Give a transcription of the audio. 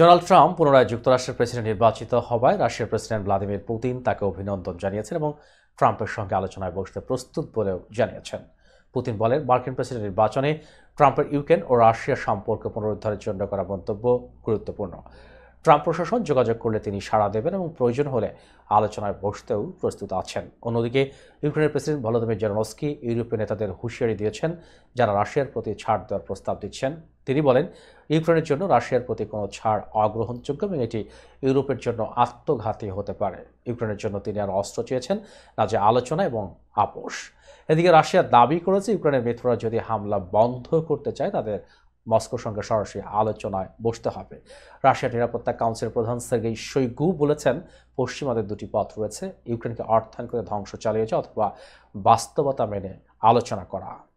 Donald Trump পুনরায় যুক্তরাষ্ট্রের president নির্বাচিত হওয়ায় রাশিয়ার প্রেসিডেন্ট ভ্লাদিমির পুতিন তাকে অভিনন্দন জানিয়েছেন এবং ট্রাম্পের সঙ্গে আলোচনায় বসতে প্রস্তুত বলেও জানিয়েছেন পুতিন বলেন মার্কিন প্রেসিডেন্ট নির্বাচনে ট্রাম্পের ইউক্রেন ও রাশিয়ার সম্পর্ক পুনরুদ্ধারের জন্য করা মন্তব্য গুরুত্বপূর্ণ ট্রাম্প প্রশাসন যোগাযোগ করলে তিনি সাড়া দেবেন এবং প্রয়োজন হলে আলোচনায় বসতেও প্রস্তুত আছেন অন্যদিকে ইউক্রেনের প্রেসিডেন্ট ভলোদিমির জেরনস্কি ইউরোপীয় নেতাদের হুঁশিয়ারি দিয়েছেন যারা রাশিয়ার প্রতি ছাড় দেওয়ার প্রস্তাব দিচ্ছেন তিনি বলেন ইউক্রেনের জন্য রাশিয়ার প্রতি কোনো ছাড় অগ্রহণযোগ্য এবং এটি ইউরোপের জন্য আত্মঘাতী হতে পারে ইউক্রেনের জন্য তিনি আর অস্ত্র চেয়েছেন না যে আলোচনা এবং আপোষ এদিকে রাশিয়া দাবি করেছে ইউক্রেনের মিত্ররা যদি হামলা বন্ধ করতে চায় তাদের মস্কোর সঙ্গে সরাসরি আলোচনায় বসতে হবে রাশিয়ার নিরাপত্তা কাউন্সিল প্রধান সের্গেই শৈগু বলেছেন পশ্চিমাদের দুটি পথ রয়েছে ইউক্রেনকে অর্থায়ন করে ধ্বংস চালিয়েছে অথবা বাস্তবতা মেনে আলোচনা করা